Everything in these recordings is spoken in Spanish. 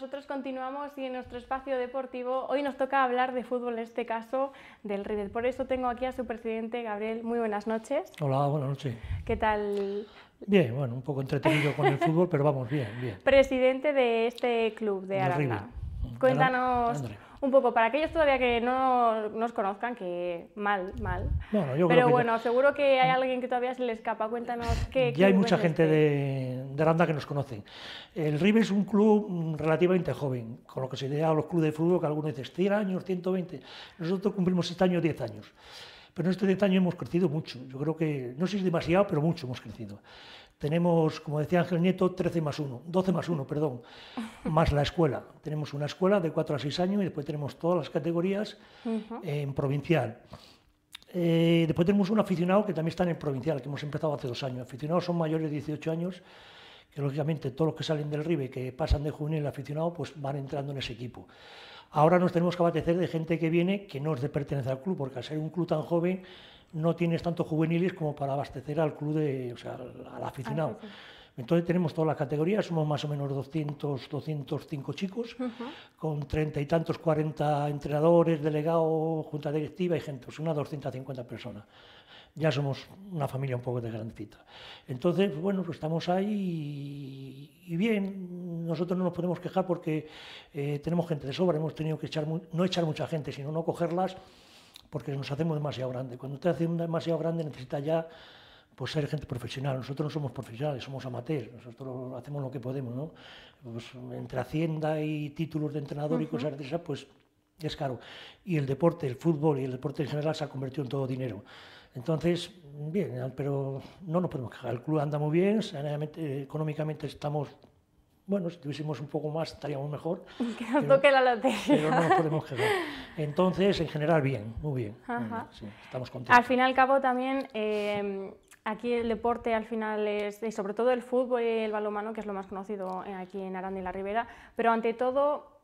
nosotros continuamos y en nuestro espacio deportivo hoy nos toca hablar de fútbol, en este caso del River. Por eso tengo aquí a su presidente Gabriel. Muy buenas noches. Hola, buenas noches. ¿Qué tal? Bien, bueno, un poco entretenido con el fútbol, pero vamos bien, bien. Presidente de este club de Aranda. Cuéntanos un poco para aquellos todavía que no nos conozcan, que mal, mal. Pero bueno, seguro que hay alguien que todavía se le escapa. Cuéntanos qué. Ya hay mucha gente este. de, de Aranda que nos conoce. El River es un club relativamente joven, con lo que se idea a los clubes de fútbol que algunos dicen 100 años, 120. Nosotros cumplimos este año 10 años. Pero en estos 10 años hemos crecido mucho. Yo creo que, no sé si es demasiado, pero mucho hemos crecido. Tenemos, como decía Ángel Nieto, 13 más 1, 12 más 1, perdón, más la escuela. Tenemos una escuela de 4 a 6 años y después tenemos todas las categorías en provincial. Eh, después tenemos un aficionado que también está en provincial, que hemos empezado hace dos años. Aficionados son mayores de 18 años, que lógicamente todos los que salen del RIBE, que pasan de juvenil a aficionado, pues van entrando en ese equipo. Ahora nos tenemos que abastecer de gente que viene que no es de pertenecer al club, porque al ser un club tan joven no tienes tantos juveniles como para abastecer al club, de, o sea, al aficionado. Entonces tenemos todas las categorías, somos más o menos 200, 205 chicos, con treinta y tantos, 40 entrenadores, delegados, junta directiva y gente, una pues unas 250 personas ya somos una familia un poco de grandecita. Entonces, bueno, pues estamos ahí y, bien, nosotros no nos podemos quejar porque eh, tenemos gente de sobra, hemos tenido que echar, no echar mucha gente, sino no cogerlas porque nos hacemos demasiado grande. Cuando usted hace demasiado grande necesita ya pues ser gente profesional. Nosotros no somos profesionales, somos amateurs, nosotros hacemos lo que podemos, ¿no? Pues, entre hacienda y títulos de entrenador y cosas de esas, pues es caro. Y el deporte, el fútbol y el deporte en general se ha convertido en todo dinero. Entonces, bien, pero no nos podemos quejar. El club anda muy bien, económicamente estamos bueno, si tuviésemos un poco más estaríamos mejor. Que nos la no nos podemos quejar Entonces, en general, bien, muy bien. estamos contentos. Al final cabo, también em, aquí el deporte, al final, es, y sobre todo el fútbol y el balonmano, que es lo más conocido eh, aquí en Aranda y la Ribera, pero ante todo,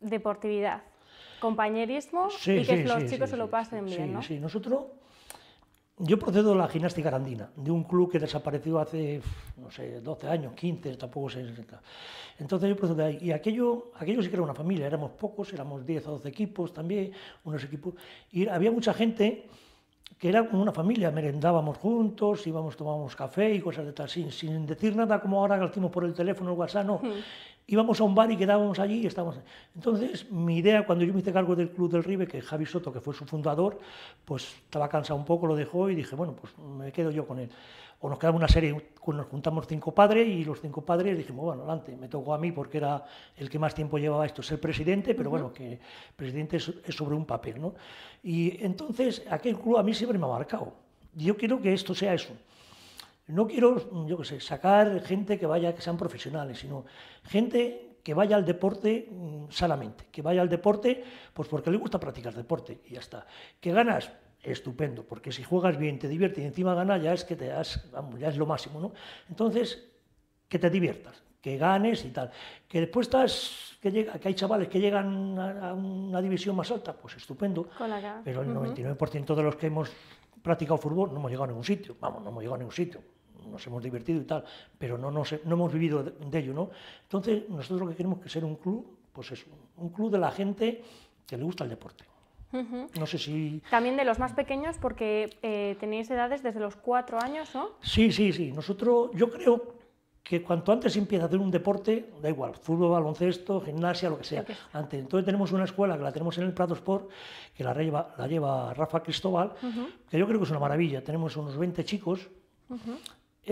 deportividad. Compañerismo y que los chicos se lo pasen bien, ¿no? Sí, nosotros... Yo procedo de la gimnástica andina, de un club que desapareció hace, no sé, 12 años, 15, tampoco sé. Entonces yo procedo de ahí. Y aquello, aquello sí que era una familia, éramos pocos, éramos 10 o 12 equipos también, unos equipos. Y había mucha gente que era como una familia, merendábamos juntos, íbamos, tomábamos café y cosas de tal, sin, sin decir nada como ahora que hacemos por el teléfono, el WhatsApp, no. Íbamos a un bar y quedábamos allí y estábamos... Entonces, mi idea, cuando yo me hice cargo del Club del Ribe, que Javi Soto, que fue su fundador, pues estaba cansado un poco, lo dejó y dije, bueno, pues me quedo yo con él o nos quedaba una serie, nos juntamos cinco padres y los cinco padres dijimos, bueno, adelante, me tocó a mí porque era el que más tiempo llevaba esto, ser presidente, pero bueno, que presidente es, sobre un papel, ¿no? Y entonces aquel club a mí siempre me ha marcado. Yo quiero que esto sea eso. No quiero, yo qué sé, sacar gente que vaya, que sean profesionales, sino gente que vaya al deporte solamente mm, sanamente, que vaya al deporte pues porque le gusta practicar deporte y ya está. ¿Qué ganas estupendo, porque si juegas bien, te diviertes y encima ganas, ya es que te has, ya es lo máximo, ¿no? Entonces, que te diviertas, que ganes y tal. Que después estás, que, llega, que hay chavales que llegan a, una división más alta, pues estupendo. Pero el 99% de los que hemos practicado fútbol no hemos llegado a ningún sitio, vamos, no hemos llegado a ningún sitio nos hemos divertido y tal, pero no, no hemos vivido de, ello, ¿no? Entonces, nosotros lo que queremos que ser un club, pues es un club de la gente que le gusta el deporte. No sé si... También de los más pequeños, porque eh, tenéis edades desde los cuatro años, ¿no? Sí, sí, sí. Nosotros, yo creo que cuanto antes empieza a hacer un deporte, da igual, fútbol, baloncesto, gimnasia, lo que sea. Antes, entonces tenemos una escuela que la tenemos en el Prado Sport, que la lleva, la lleva Rafa Cristóbal, que yo creo que es una maravilla. Tenemos unos 20 chicos,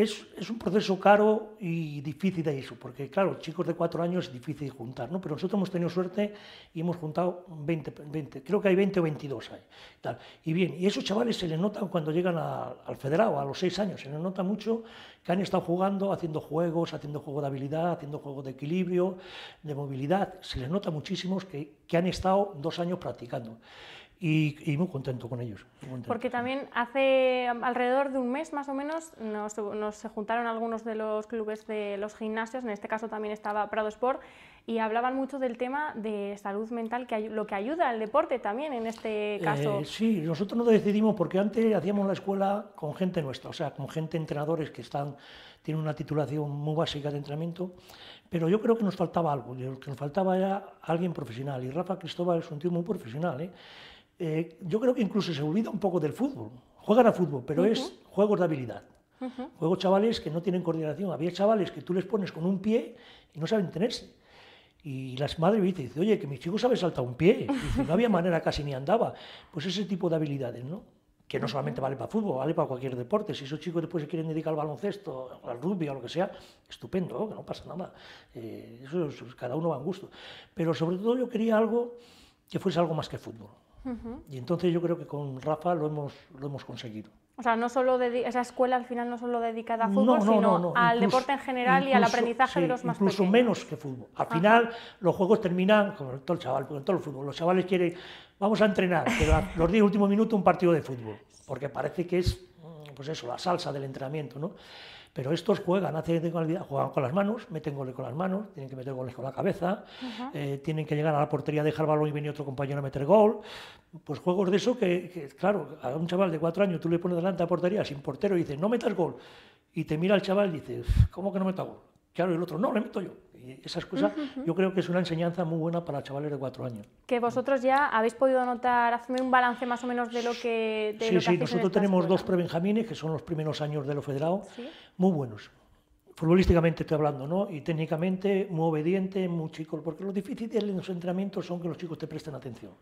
es, un proceso caro y difícil de eso, porque claro, chicos de cuatro años es difícil juntar, ¿no? Pero nosotros hemos tenido suerte y hemos juntado 20, 20 creo que hay 20 o 22 ahí. Tal. Y bien, y esos chavales se les notan cuando llegan al federado, a los seis años, se les nota mucho que han estado jugando, haciendo juegos, haciendo juego de habilidad, haciendo juego de equilibrio, de movilidad, se les nota muchísimos que, que han estado dos años practicando. Y, muy contento con ellos. Porque también hace alrededor de un mes más o menos nos, se juntaron algunos de los clubes de los gimnasios, en este caso también estaba Prado Sport, y hablaban mucho del tema de salud mental, que lo que ayuda al deporte también en este eh, caso. sí, nosotros nos decidimos porque antes hacíamos la escuela con gente nuestra, o sea, con gente entrenadores que están, tienen una titulación muy básica de entrenamiento, pero yo creo que nos faltaba algo, lo que nos faltaba era alguien profesional, y Rafa Cristóbal es un tío muy profesional, ¿eh? Eh, yo creo que incluso se olvida un poco del fútbol. Juegan a fútbol, pero es juegos de habilidad. Juegos chavales que no tienen coordinación. Había chavales que tú les pones con un pie y no saben tenerse. Y las madres me dicen, oye, que mi chico sabe saltar un pie. no había manera, casi ni andaba. Pues ese tipo de habilidades, ¿no? Que no solamente vale para fútbol, vale para cualquier deporte. Si esos chicos después se quieren dedicar al baloncesto, al rugby o lo que sea, estupendo, ¿no? que no pasa nada. Eh, eso, eso, cada uno va en gusto. Pero sobre todo yo quería algo que fuese algo más que fútbol. Y entonces yo creo que con Rafa lo hemos, lo hemos conseguido. O sea, no solo esa escuela al final no solo dedicada a fútbol, sino al deporte en general y al aprendizaje de los más incluso menos que fútbol. Al final los juegos terminan, con todo el chaval, con todo el fútbol, los chavales quieren, vamos a entrenar, pero los 10 último minutos un partido de fútbol, porque parece que es, mm, pues eso, la salsa del entrenamiento, ¿no? Pero estos juegan, hacen con vida, juegan con las manos, meten goles con las manos, tienen que meter goles con la cabeza, eh, tienen que llegar a la portería, dejar balón y venir otro compañero a meter gol. Pues juegos de eso que, claro, a un chaval de cuatro años tú le pones delante a portería sin portero y dices, no metas gol. Y te mira el chaval y dices, ¿cómo que no meto gol? Claro, y el otro, no, le meto yo esas esa yo creo que es una enseñanza muy buena para chavales de cuatro años. Que vosotros ya habéis podido notar, hazme un balance más o menos de lo que... sí, sí, nosotros tenemos dos prebenjamines, que son los primeros años de lo federado, muy buenos. Futbolísticamente estoy hablando, ¿no? Y técnicamente muy obediente, muy chico porque lo difícil en los entrenamientos son que los chicos te presten atención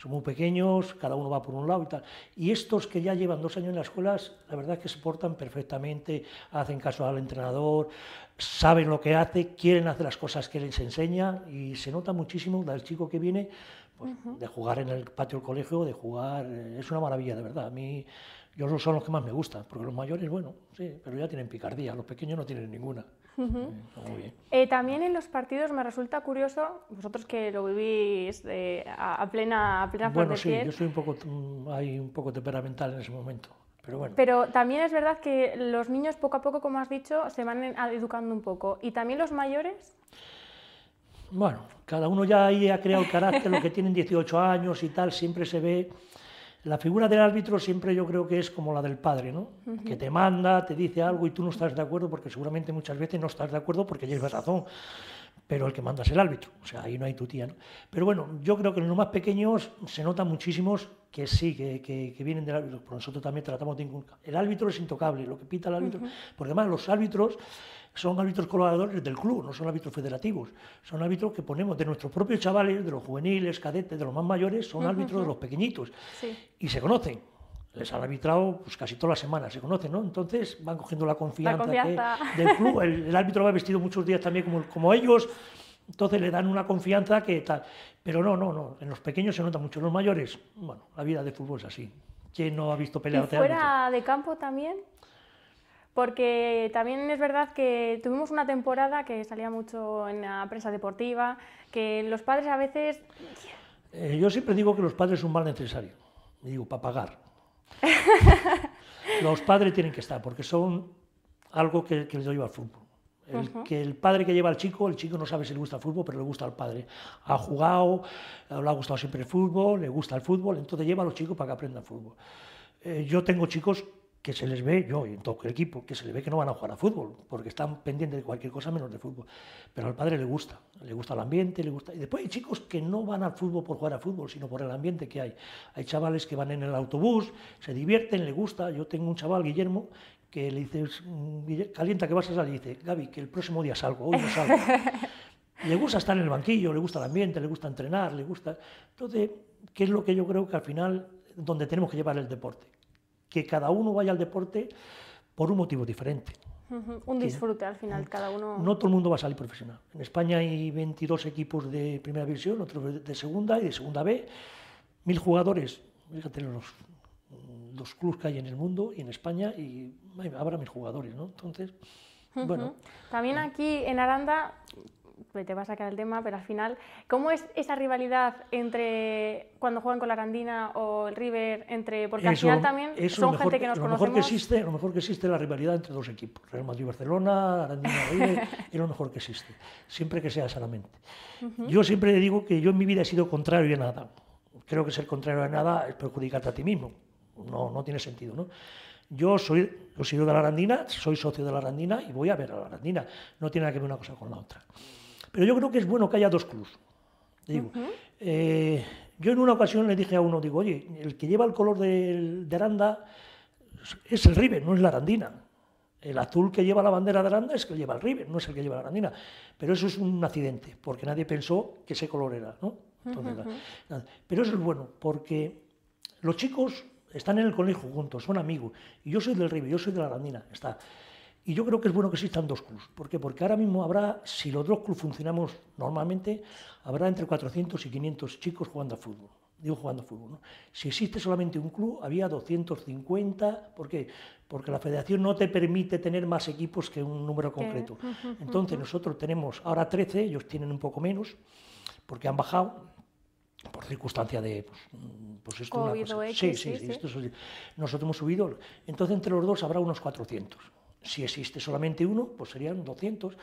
son muy pequeños, cada uno va por un lado y tal. Y estos que ya llevan dos años en las escuelas, la verdad es que se portan perfectamente, hacen caso al entrenador, saben lo que hace, quieren hacer las cosas que les enseña y se nota muchísimo del chico que viene pues, de jugar en el patio del colegio, de jugar, eh, es una maravilla, de verdad. A mí yo son los que más me gustan, porque los mayores, bueno, sí, pero ya tienen picardía, los pequeños no tienen ninguna. Eh, eh, también en los partidos me resulta curioso, vosotros que lo vivís eh, a, plena a Bueno, sí, yo soy un poco, hay un poco temperamental en ese momento. Pero, Pero, también es verdad que los niños poco a poco, como has dicho, se van educando un poco. ¿Y también los mayores? Bueno, cada uno ya ahí ha creado el carácter, lo que tienen 18 años y tal, siempre se ve la figura del árbitro siempre yo creo que es como la del padre, ¿no? Que te manda, te dice algo y tú no estás de acuerdo porque seguramente muchas veces no estás de acuerdo porque llevas razón, pero el que manda es el árbitro, o sea, ahí no hay tutía, ¿no? Pero bueno, yo creo que en los más pequeños se nota muchísimos que sí, que, vienen del árbitro, Por nosotros también tratamos de inculcar. El árbitro es intocable, lo que pita el árbitro, Por porque además los árbitros son árbitros colaboradores del club, no son árbitros federativos, son árbitros que ponemos de nuestros propios chavales, de los juveniles, cadetes, de los más mayores, son árbitros de los pequeñitos y se conocen. Les han arbitrado pues, casi todas las semanas, se conocen, ¿no? Entonces van cogiendo la confianza, del club. El, árbitro va vestido muchos días también como, como ellos. Entonces le dan una confianza que tal. Pero no, no, no. En los pequeños se nota mucho. En los mayores, bueno, la vida de fútbol es así. ¿Quién no ha visto pelear ¿Y fuera de campo también? porque también es verdad que tuvimos una temporada que salía mucho en la prensa deportiva, que los padres a veces... Eh, yo siempre digo que los padres son mal necesario, me digo, para pagar. los padres tienen que estar, porque son algo que, les lleva al fútbol. El, que el padre que lleva al chico, el chico no sabe si le gusta el fútbol, pero le gusta al padre. Ha jugado, le ha gustado siempre el fútbol, le gusta el fútbol, entonces lleva a los chicos para que aprendan fútbol. Eh, yo tengo chicos que se les ve, yo y en todo el equipo, que se les ve que no van a jugar a fútbol, porque están pendientes de cualquier cosa menos de fútbol. Pero al padre le gusta, le gusta el ambiente, le gusta... Y después hay chicos que no van al fútbol por jugar a fútbol, sino por el ambiente que hay. Hay chavales que van en el autobús, se divierten, le gusta. Yo tengo un chaval, Guillermo, que le dice, mm, calienta que vas a salir, y dice, Gaby, que el próximo día salgo, hoy no salgo. le gusta estar en el banquillo, le gusta el ambiente, le gusta entrenar, le gusta... Entonces, ¿qué es lo que yo creo que al final, donde tenemos que llevar el deporte? que cada uno vaya al deporte por un motivo diferente. Un disfrute al final, cada uno. No todo el mundo va a salir profesional. En España hay 22 equipos de primera división, otros de segunda y de segunda B. Mil jugadores, fíjate los, los clubes que hay en el mundo y en España, y habrá mil jugadores, ¿no? Entonces, bueno. También aquí en Aranda te vas a sacar el tema, pero al final, ¿cómo es esa rivalidad entre cuando juegan con la Arandina o el River? Entre, porque al final también son gente que nos lo mejor Que existe, lo mejor que existe es la rivalidad entre dos equipos, Real Madrid-Barcelona, Arandina-River, es lo mejor que existe, siempre que sea sanamente. Yo siempre le digo que yo en mi vida he sido contrario a nada. Creo que ser contrario a nada es perjudicarte a ti mismo. No, no tiene sentido, ¿no? Yo soy, yo soy de la Arandina, soy socio de la Arandina y voy a ver a la Arandina. No tiene nada que ver una cosa con la otra. Pero yo creo que es bueno que haya dos clubes eh, yo en una ocasión le dije a uno, digo, oye, el que lleva el color de, Aranda es el ribe, no es la Arandina. El azul que lleva la bandera de Aranda es el que lleva el River, no es el que lleva la Arandina. Pero eso es un accidente, porque nadie pensó que ese color era, ¿no? Pero eso es bueno, porque los chicos están en el colegio juntos, son amigos. Y yo soy del ribe, yo soy de la Arandina, está. Y yo creo que es bueno que existan dos clubs. ¿Por Porque ahora mismo habrá, si los dos clubs funcionamos normalmente, habrá entre 400 y 500 chicos jugando a fútbol. Digo jugando a fútbol. Si existe solamente un club, había 250. ¿Por qué? Porque la federación no te permite tener más equipos que un número concreto. Entonces nosotros tenemos ahora 13, ellos tienen un poco menos, porque han bajado por circunstancia de pues, pues esto COVID una cosa. sí, sí, nosotros hemos subido entonces entre los dos habrá unos 400 si existe solamente uno, pues serían 200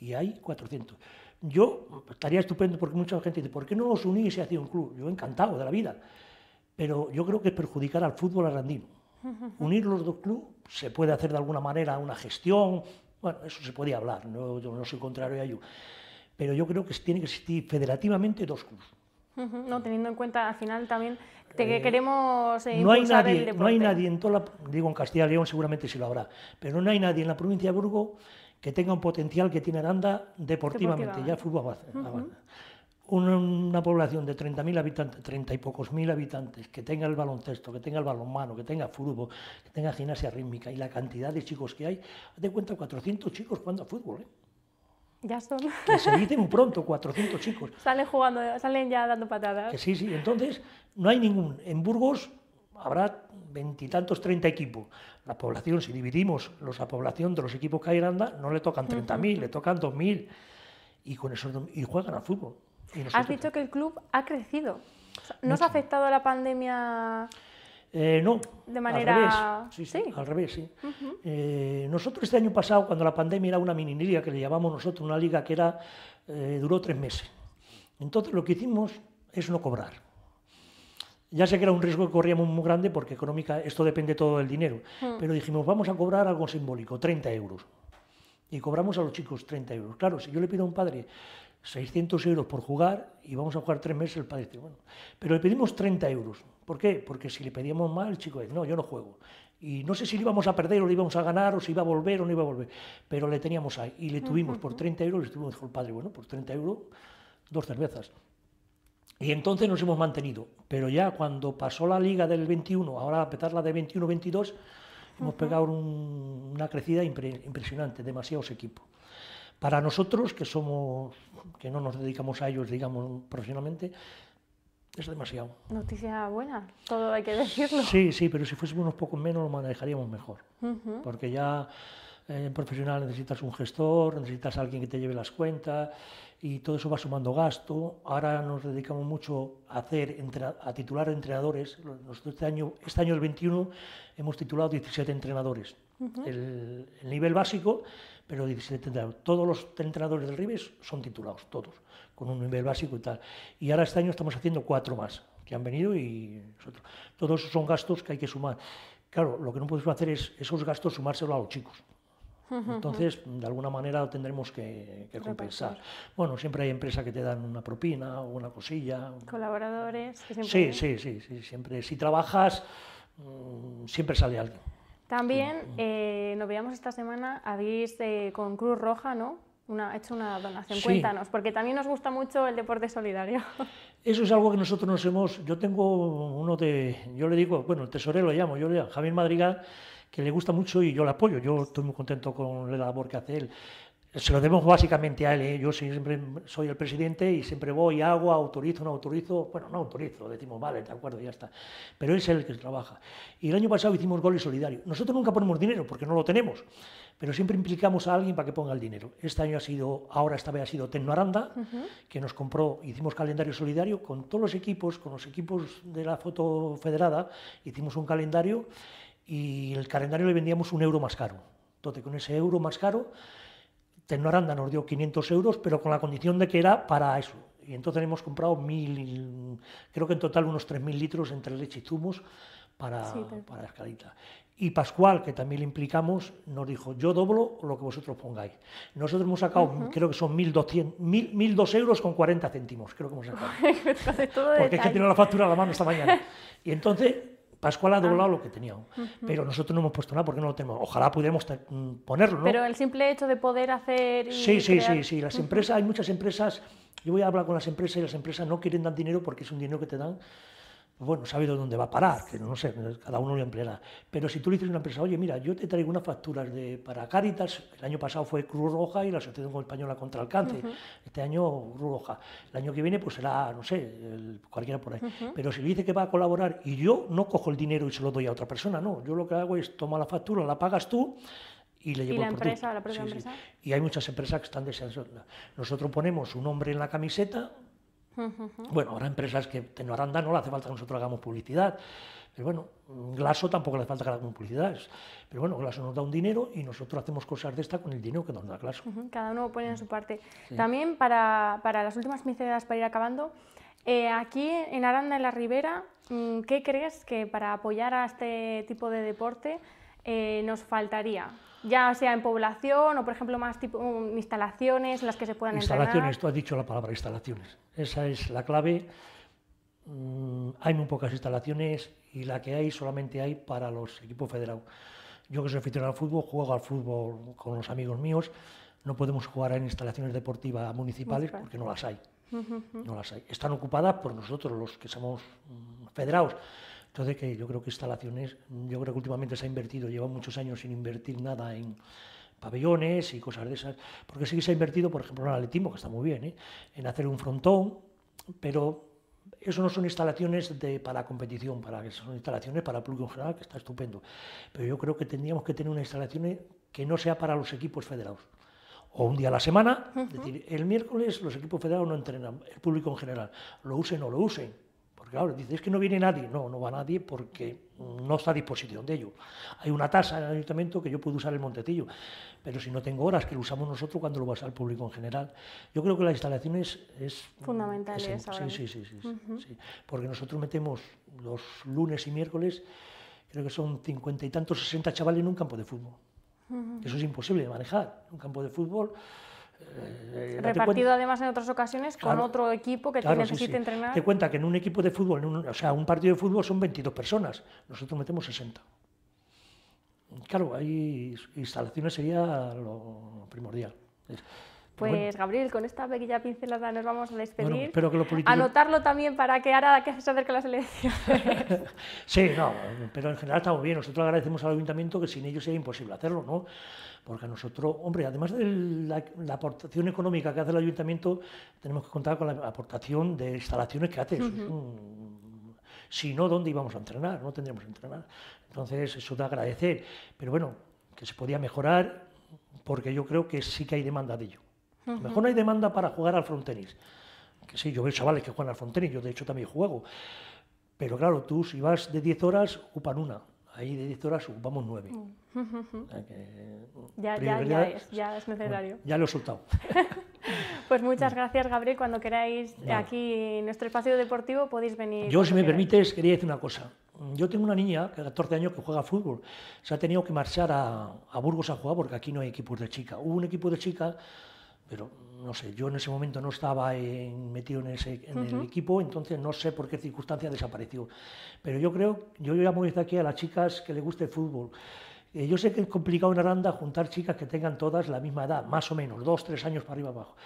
y hay 400. Yo estaría estupendo porque mucha gente dice, ¿por qué no los unís y hacía un club? Yo encantado de la vida, pero yo creo que es perjudicar al fútbol arandino. Unir los dos clubes se puede hacer de alguna manera una gestión, bueno, eso se podía hablar, no, yo no soy contrario a ello, pero yo creo que tiene que existir federativamente dos clubes. No, teniendo en cuenta al final también que eh, queremos eh, no hay nadie, No hay nadie en toda digo en Castilla León seguramente sí lo habrá, pero no hay nadie en la provincia de Burgos que tenga un potencial que tiene Aranda deportivamente, ya ya fútbol base. una, población de 30.000 habitantes, 30 y pocos mil habitantes, que tenga el baloncesto, que tenga el balonmano, que tenga fútbol, que tenga gimnasia rítmica y la cantidad de chicos que hay, haz de cuenta 400 chicos jugando a fútbol, ¿eh? Ya son. Que se dicen pronto, 400 chicos. Salen jugando, salen ya dando patadas. sí, sí. Entonces, no hay ningún. En Burgos habrá veintitantos, treinta equipos. La población, si dividimos los, la población de los equipos que hay en Anda, no le tocan 30.000, le tocan 2.000. Y con eso y juegan al fútbol. Has dicho que el club ha crecido. ¿No ha afectado la pandemia? Eh, no. De manera. Al revés, sí, eh, nosotros este año pasado, cuando la pandemia era una mini liga que le llamamos nosotros, una liga que era, eh, duró tres meses. Entonces lo que hicimos es no cobrar. Ya sé que era un riesgo que corríamos muy grande porque económica, esto depende todo del dinero, hmm. pero dijimos, vamos a cobrar algo simbólico, 30 euros. Y cobramos a los chicos 30 euros. Claro, si yo le pido a un padre 600 euros por jugar y vamos a jugar tres meses el padre dice, bueno, pero le pedimos 30 euros. ¿Por qué? Porque si le pedíamos más, el chico dice, no, yo no juego. Y no sé si le íbamos a perder o le íbamos a ganar o si iba a volver o no iba a volver, pero le teníamos ahí y le tuvimos por 30 euros, le tuvimos, el padre, bueno, por 30 euros, dos cervezas. Y entonces nos hemos mantenido, pero ya cuando pasó la liga del 21, ahora a petar la de 21-22, hemos pegado una crecida impresionante, demasiados equipos. Para nosotros, que somos, que no nos dedicamos a ellos, digamos, profesionalmente, es demasiado. Noticia buena, todo hay que decirlo. Sí, sí, pero si fuésemos unos pocos menos lo manejaríamos mejor. Porque ya en eh, profesional necesitas un gestor, necesitas a alguien que te lleve las cuentas y todo eso va sumando gasto. Ahora nos dedicamos mucho a hacer a titular entrenadores. Nosotros este año, este año el 21 hemos titulado 17 entrenadores. el, el nivel básico pero todos los entrenadores del Ribes son titulados, todos, con un nivel básico y tal. Y ahora este año estamos haciendo cuatro más que han venido y Todos esos son gastos que hay que sumar. Claro, lo que no podemos hacer es esos gastos sumárselo a los chicos. Entonces, de alguna manera tendremos que, compensar. Bueno, siempre hay empresas que te dan una propina o una cosilla. Colaboradores. Que siempre sí, sí, sí, sí, siempre. Si trabajas, mm, siempre sale alguien. También eh, nos veíamos esta semana, habéis eh, con Cruz Roja, ¿no? Una, hecho una donación. Cuéntanos, porque también nos gusta mucho el deporte solidario. Eso es algo que nosotros nos hemos. Yo tengo uno de. Yo le digo, bueno, el tesorero lo llamo, yo le llamo Javier Madrigal, que le gusta mucho y yo le apoyo. Yo estoy muy contento con la labor que hace él se lo debemos básicamente a él. ¿eh? Yo siempre soy el presidente y siempre voy, hago, autorizo, no autorizo. Bueno, no autorizo, decimos, vale, de acuerdo, ya está. Pero él es el que trabaja. Y el año pasado hicimos goles solidario, Nosotros nunca ponemos dinero porque no lo tenemos, pero siempre implicamos a alguien para que ponga el dinero. Este año ha sido, ahora esta vez ha sido Tecno Aranda, que nos compró, hicimos calendario solidario con todos los equipos, con los equipos de la foto federada, hicimos un calendario y el calendario le vendíamos un euro más caro. Entonces, con ese euro más caro Tenoranda nos dio 500 euros, pero con la condición de que era para eso. Y entonces hemos comprado mil, creo que en total unos 3.000 litros entre leche y zumos para, para la escalita. Y Pascual, que también le implicamos, nos dijo, yo doblo lo que vosotros pongáis. Nosotros hemos sacado, creo que son 1.200 euros con 40 céntimos, creo que hemos sacado. Pues Porque es que tiene la factura a la mano esta mañana. Y entonces Pascual ha doblado ah. lo que tenía, pero nosotros no hemos puesto nada porque no lo tenemos. Ojalá pudiéramos mm, ponerlo. ¿no? Pero el simple hecho de poder hacer. sí, sí, sí, sí. Las empresas, hay muchas empresas. Yo voy a hablar con las empresas y las empresas no quieren dar dinero porque es un dinero que te dan pues bueno, sabe dónde va a parar, que no sé, cada uno lo empleará. Pero si tú le dices a una empresa, oye, mira, yo te traigo unas facturas de, para Caritas, el año pasado fue Cruz Roja y la Asociación Española contra el Cáncer, este año Cruz Roja, el año que viene pues será, no sé, cualquiera por ahí. Pero si le dice que va a colaborar y yo no cojo el dinero y se lo doy a otra persona, no, yo lo que hago es toma la factura, la pagas tú y le llevo ¿Y la empresa, la propia empresa? Y hay muchas empresas que están deseando. Nosotros ponemos un hombre en la camiseta, bueno, ahora empresas que en Aranda no le hace falta que nosotros hagamos publicidad, pero bueno, Glaso tampoco le hace falta que hagamos publicidad. Pero bueno, Glaso nos da un dinero y nosotros hacemos cosas de esta con el dinero que nos da Glaso. Cada uno pone en su mm. parte. También para, las últimas pinceladas para ir acabando, eh, aquí en Aranda, en la Ribera, mm, ¿qué crees que para apoyar a este tipo de deporte eh, nos faltaría? ya sea en población o, por ejemplo, más tipo um, instalaciones en las que se puedan Instalaciones, tú has dicho la palabra instalaciones. Esa es la clave. Mm, hay muy pocas instalaciones y la que hay solamente hay para los equipos federados. Yo que soy aficionado al fútbol, juego al fútbol con los amigos míos, no podemos jugar en instalaciones deportivas municipales porque no las hay. No las hay. Están ocupadas por nosotros, los que somos mm, federados entonces, que yo creo que instalaciones, yo creo que últimamente se ha invertido, lleva muchos años sin invertir nada en pabellones y cosas de esas, porque sí que se ha invertido, por ejemplo, en atletismo, que está muy bien, ¿eh? en hacer un frontón, pero eso no son instalaciones de, para competición, para, son instalaciones para público general, que está estupendo. Pero yo creo que tendríamos que tener una instalación que no sea para los equipos federados. O un día a la semana, es decir, el miércoles los equipos federados no entrenan, el público en general, lo usen o lo usen, porque ahora dices es que no viene nadie. No, no va nadie porque no está a disposición de ello. Hay una tasa en el ayuntamiento que yo puedo usar el Montetillo, pero si no tengo horas, que lo usamos nosotros cuando lo va a usar público en general. Yo creo que la instalación es... Fundamental sí, sí, sí, sí, sí. Porque nosotros metemos los lunes y miércoles, creo que son cincuenta y tantos, sesenta chavales en un campo de fútbol. Eso es imposible de manejar. Un campo de fútbol eh, Repartido además en otras ocasiones con otro equipo que claro, necesite entrenar. Te cuenta que en un equipo de fútbol, o sea, un partido de fútbol son 22 personas, nosotros metemos 60. Claro, ahí instalaciones sería lo primordial. Pues Gabriel, con esta pequeña pincelada nos vamos a despedir. Anotarlo también para que ahora que se acerque la selección. sí, no, pero en general estamos bien. Nosotros agradecemos al ayuntamiento que sin ellos sería imposible hacerlo, ¿no? porque nosotros, hombre, además de la, aportación económica que hace el ayuntamiento, tenemos que contar con la aportación de instalaciones que hace. si no, ¿dónde íbamos a entrenar? No tendríamos que entrenar. Entonces, eso da agradecer. Pero bueno, que se podía mejorar, porque yo creo que sí que hay demanda de ello. Mejor no hay demanda para jugar al frontenis. Que sí, yo veo chavales que juegan al frontenis, yo de hecho también juego. Pero claro, tú si vas de 10 horas, ocupan una ahí de vamos ocupamos nueve. Mm. Mm, ya, ya, ya, es, ya es necesario. ya lo he soltado. pues muchas mm. gracias, Gabriel. Cuando queráis, aquí en nuestro espacio deportivo podéis venir. Yo, si me permites, quería decir una cosa. Yo tengo una niña que 14 años que juega fútbol. Se ha tenido que marchar a, Burgos a jugar porque aquí no hay equipos de chica. Hubo un equipo de chicas pero no sé, yo en ese momento no estaba metido en, ese, el equipo, entonces no sé por qué circunstancia desapareció. Pero yo creo, yo llamo desde aquí a las chicas que les guste el fútbol. Eh, yo sé que es complicado en Aranda juntar chicas que tengan todas la misma edad, más o menos, dos, tres años para arriba abajo.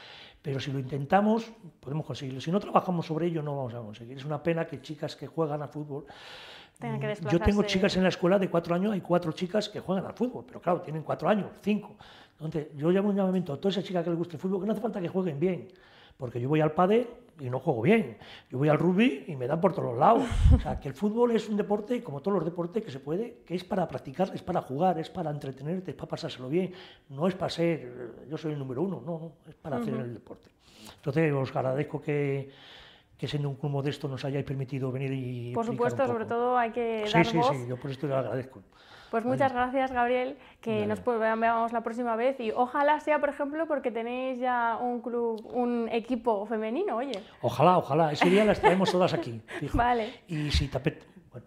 Pero si lo intentamos, podemos conseguirlo. Si no trabajamos sobre ello, no vamos a conseguir. Es una pena que chicas que juegan a fútbol Mm, yo tengo chicas en la escuela de cuatro años, hay cuatro chicas que juegan al fútbol, pero claro, tienen cuatro años, cinco. Entonces, yo llamo un llamamiento a todas esas chicas que les guste el fútbol, que no hace falta que jueguen bien, porque yo voy al padre y no juego bien, yo voy al rugby y me dan por todos los lados. O sea, que el fútbol es un deporte, como todos los deportes, que se puede, que es para practicar, es para jugar, es para entretenerte, es para pasárselo bien, no es para ser, yo soy el número uno, no, no, es para hacer el deporte. Entonces, os agradezco que que siendo un club modesto nos hayáis permitido venir y... Por supuesto, sobre todo hay que... Dar sí, sí, sí, yo por esto le agradezco. Pues muchas gracias, Gabriel, que nos veamos la próxima vez y ojalá sea, por ejemplo, porque tenéis ya un club, un equipo femenino, oye. Ojalá, ojalá, ese día las traemos todas aquí. Vale. Y si tapete... Bueno,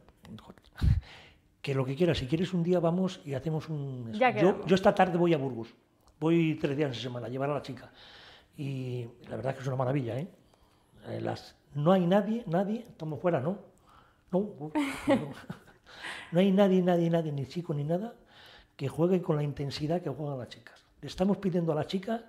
que lo que quieras, si quieres un día vamos y hacemos un... yo, yo esta tarde voy a Burgos, voy tres días a semana a llevar a la chica. Y la verdad es que es una maravilla, ¿eh? eh las no hay nadie, nadie, estamos fuera, ¿no? No, no, hay nadie, nadie, nadie, ni chico ni nada, que juegue con la intensidad que juegan las chicas. Le estamos pidiendo a las chicas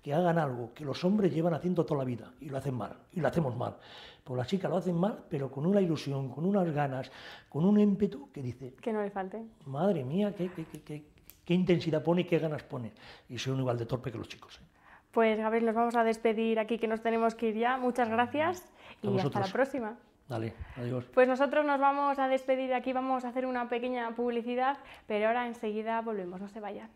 que hagan algo que los hombres llevan haciendo toda la vida y lo hacen mal, y lo hacemos mal. Pues las chicas lo hacen mal, pero con una ilusión, con unas ganas, con un ímpetu que dice... Que no le falte. Madre mía, qué, intensidad pone y qué ganas pone. Y soy un igual de torpe que los chicos. ¿eh? Pues Gabriel, nos vamos a despedir aquí, que nos tenemos que ir ya. Muchas gracias y hasta la próxima. Dale, adiós. Pues nosotros nos vamos a despedir aquí, vamos a hacer una pequeña publicidad, pero ahora enseguida volvemos, no se vayan.